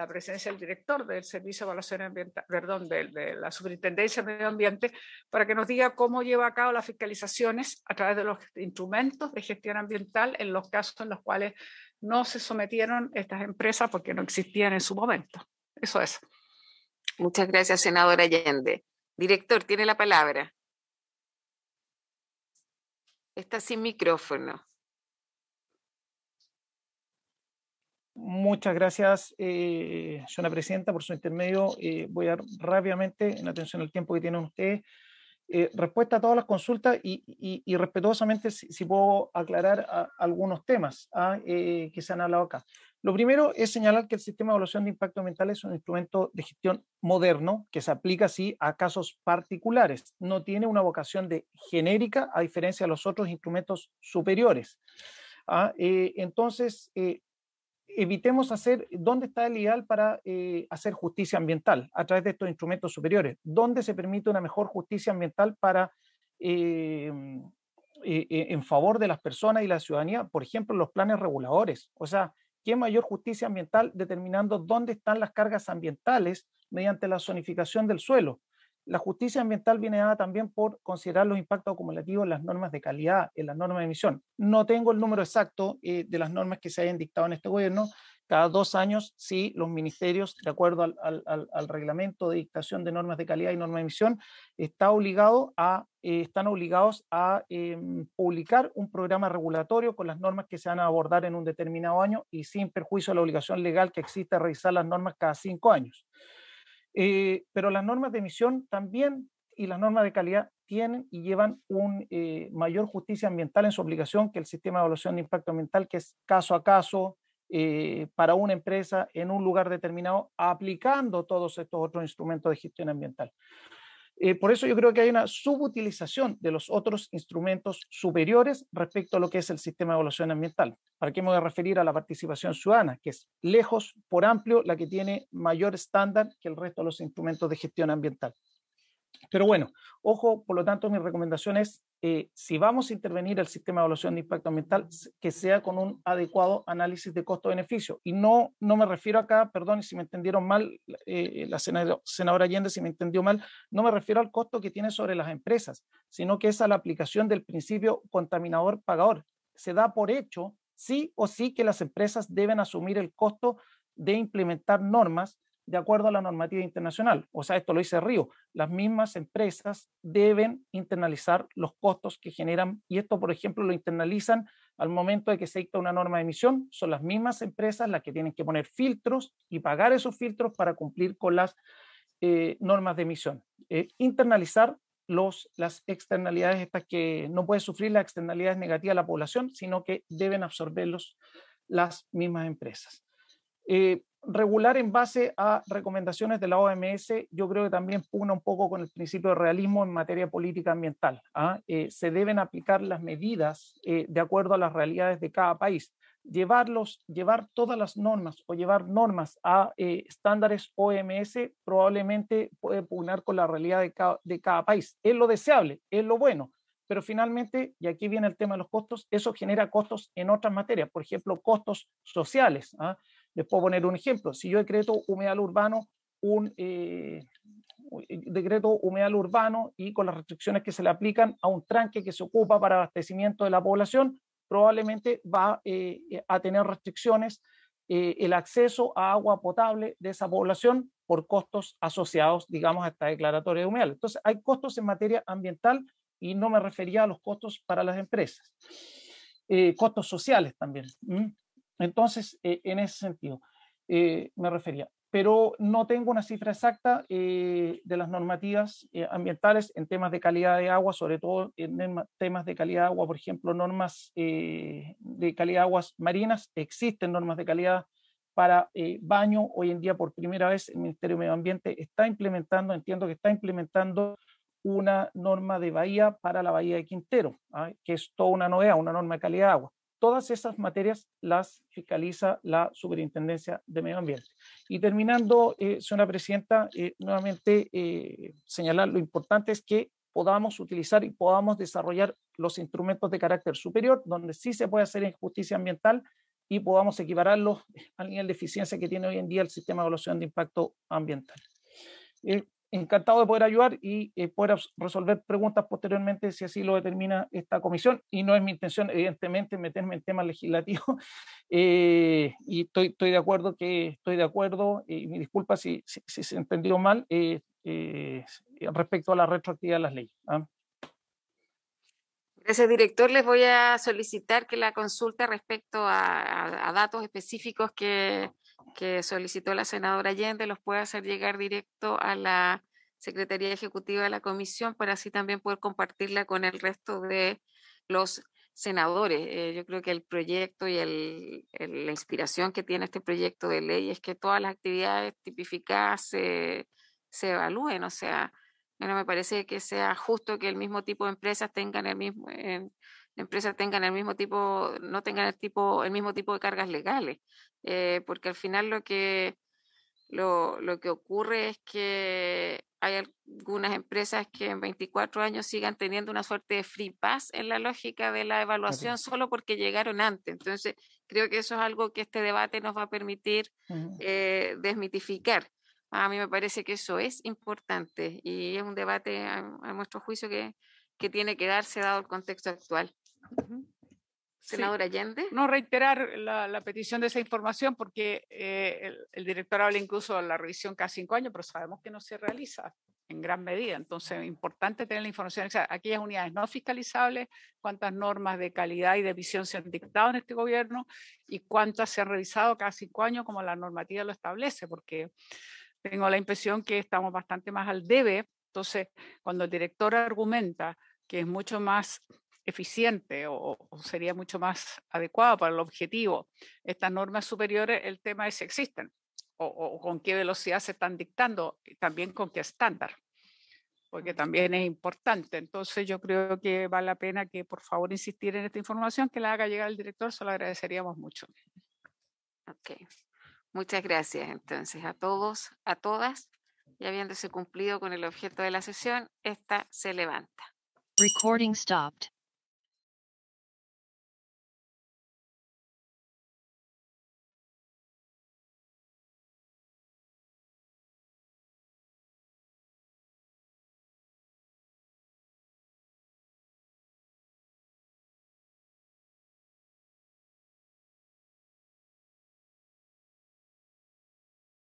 presencia del director del Servicio de Evaluación Ambiental, perdón, de, de, la Superintendencia de Medio Ambiente, para que nos diga cómo lleva a cabo las fiscalizaciones a través de los instrumentos de gestión ambiental en los casos en los cuales no se sometieron estas empresas porque no existían en su momento. Eso es. Muchas gracias, senadora Allende. Director, tiene la palabra. Está sin micrófono. Muchas gracias, eh, señora presidenta, por su intermedio. Eh, voy a dar rápidamente, en atención al tiempo que tienen ustedes, eh, respuesta a todas las consultas y, y, respetuosamente si, puedo aclarar algunos temas ah, eh, que se han hablado acá. Lo primero es señalar que el sistema de evaluación de impacto ambiental es un instrumento de gestión moderno que se aplica así a casos particulares. No tiene una vocación de genérica a diferencia de los otros instrumentos superiores. Ah, eh, entonces, eh, evitemos hacer, ¿dónde está el ideal para eh, hacer justicia ambiental? A través de estos instrumentos superiores. ¿Dónde se permite una mejor justicia ambiental para, em, e, e, en favor de las personas y la ciudadanía? Por ejemplo, los planes reguladores. O sea, ¿qué mayor justicia ambiental determinando dónde están las cargas ambientales mediante la zonificación del suelo? La justicia ambiental viene dada también por considerar los impactos acumulativos en las normas de calidad, en las normas de emisión. No tengo el número exacto eh, de las normas que se hayan dictado en este gobierno. Cada dos años, sí, los ministerios, de acuerdo al, reglamento de dictación de normas de calidad y normas de emisión, obligado eh, están obligados a em, publicar un programa regulatorio con las normas que se van a abordar en un determinado año y sin perjuicio a la obligación legal que existe revisar las normas cada cinco años. Eh, pero las normas de emisión también y las normas de calidad tienen y llevan un eh, mayor justicia ambiental en su obligación que el sistema de evaluación de impacto ambiental, que es caso a caso, eh, para una empresa en un lugar determinado, aplicando todos estos otros instrumentos de gestión ambiental. Eh, por eso yo creo que hay una subutilización de los otros instrumentos superiores respecto a lo que es el sistema de evaluación ambiental. ¿Para qué me voy a referir a la participación ciudadana? Que es lejos, por amplio, la que tiene mayor estándar que el resto de los instrumentos de gestión ambiental. Pero bueno, ojo, por lo tanto, mi recomendación es, eh, si vamos a intervenir el sistema de evaluación de impacto ambiental, que sea con un adecuado análisis de costo-beneficio. Y no, no me refiero acá, perdón, si me entendieron mal, eh, la senadora Allende, si me entendió mal, no me refiero al costo que tiene sobre las empresas, sino que es a la aplicación del principio contaminador-pagador. Se da por hecho, sí o sí, que las empresas deben asumir el costo de implementar normas de acuerdo a la normativa internacional. O sea, esto lo dice Río, las mismas empresas deben internalizar los costos que generan y esto, por ejemplo, lo internalizan al momento de que se dicta una norma de emisión. Son las mismas empresas las que tienen que poner filtros y pagar esos filtros para cumplir con las eh, normas de emisión. Eh, internalizar los, las externalidades estas que no puede sufrir las externalidades negativas de la población, sino que deben absorberlos las mismas empresas. Eh, regular en base a recomendaciones de la OMS, yo creo que también pugna un poco con el principio de realismo en materia política ambiental. ¿ah? Eh, se deben aplicar las medidas eh, de acuerdo a las realidades de cada país. Llevarlos, llevar todas las normas o llevar normas a eh, estándares OMS probablemente puede pugnar con la realidad de cada, de cada país. Es lo deseable, es lo bueno, pero finalmente, y aquí viene el tema de los costos, eso genera costos en otras materias, por ejemplo, costos sociales. ¿ah? Les puedo poner un ejemplo. Si yo decreto humedal urbano, un eh, decreto humedal urbano y con las restricciones que se le aplican a un tranque que se ocupa para abastecimiento de la población, probablemente va eh, a tener restricciones eh, el acceso a agua potable de esa población por costos asociados, digamos, a esta declaratoria de humedal. Entonces, hay costos en materia ambiental y no me refería a los costos para las empresas. costos sociales también. Entonces, eh, en ese sentido, eh, me refería. Pero no tengo una cifra exacta eh, de las normativas ambientales en temas de calidad de agua, sobre todo en temas de calidad de agua, por ejemplo, normas de calidad de aguas marinas. Existen normas de calidad para baño. Hoy en día, por primera vez, el Ministerio de Medio Ambiente está implementando, entiendo que está implementando una norma de bahía para la bahía de Quintero, ¿ah? que es toda una novedad, una norma de calidad de agua. Todas esas materias las fiscaliza la Superintendencia de Medio Ambiente. Y terminando, eh, señora Presidenta, eh, nuevamente eh, señalar lo importante es que podamos utilizar y podamos desarrollar los instrumentos de carácter superior, donde sí se puede hacer injusticia ambiental y podamos equipararlos al nivel de eficiencia que tiene hoy en día el sistema de evaluación de impacto ambiental. Eh, encantado de poder ayudar y eh, poder resolver preguntas posteriormente si así lo determina esta comisión. Y no es mi intención, evidentemente, meterme en temas legislativos. Eh, y estoy, de acuerdo que estoy de acuerdo, eh, y mi disculpa si, se entendió mal, respecto a la retroactividad de las leyes. ¿ah? Gracias, director. Les voy a solicitar que la consulta respecto a datos específicos que que solicitó la senadora Allende los puede hacer llegar directo a la Secretaría Ejecutiva de la Comisión para así también poder compartirla con el resto de los senadores. Eh, yo creo que el proyecto y el, la inspiración que tiene este proyecto de ley es que todas las actividades tipificadas se, evalúen. O sea, no me parece que sea justo que el mismo tipo de empresas tengan el mismo, empresas tengan el mismo tipo, no tengan el tipo, el mismo tipo de cargas legales, eh, porque al final lo que lo, que ocurre es que hay algunas empresas que en 24 años sigan teniendo una suerte de free pass en la lógica de la evaluación solo porque llegaron antes. Entonces, creo que eso es algo que este debate nos va a permitir eh, desmitificar. A mí me parece que eso es importante y es un debate a, nuestro juicio que, que tiene que darse dado el contexto actual. Senadora Allende. No reiterar la, petición de esa información porque eh, el, director habla incluso de la revisión cada cinco años, pero sabemos que no se realiza en gran medida. Entonces, es importante tener la información. O aquellas unidades no fiscalizables, cuántas normas de calidad y de visión se han dictado en este gobierno y cuántas se han revisado cada cinco años como la normativa lo establece, porque tengo la impresión que estamos bastante más al debe. Entonces, cuando el director argumenta que es mucho más eficiente o, sería mucho más adecuado para el objetivo. Estas normas superiores, el tema es si existen o, con qué velocidad se están dictando y también con qué estándar, porque también es importante. Entonces yo creo que vale la pena que por favor insistir en esta información, que la haga llegar el director, se lo agradeceríamos mucho. Ok, muchas gracias entonces a todos, a todas, y habiéndose cumplido con el objeto de la sesión, esta se levanta. Recording stopped.